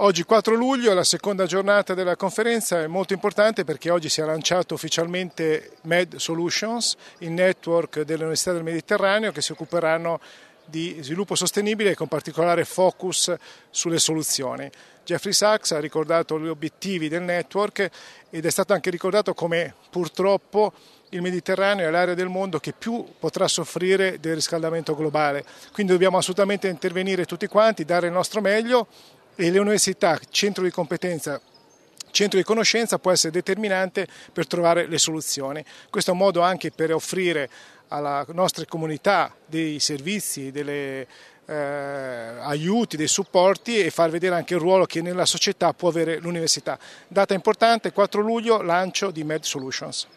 Oggi 4 luglio, la seconda giornata della conferenza è molto importante perché oggi si è lanciato ufficialmente Med Solutions, il network delle università del Mediterraneo che si occuperanno di sviluppo sostenibile con particolare focus sulle soluzioni. Jeffrey Sachs ha ricordato gli obiettivi del network ed è stato anche ricordato come purtroppo il Mediterraneo è l'area del mondo che più potrà soffrire del riscaldamento globale. Quindi dobbiamo assolutamente intervenire tutti quanti, dare il nostro meglio e le università, centro di competenza centro di conoscenza può essere determinante per trovare le soluzioni. Questo è un modo anche per offrire alla nostra comunità dei servizi, degli eh, aiuti, dei supporti e far vedere anche il ruolo che nella società può avere l'università. Data importante, 4 luglio, lancio di Med Solutions.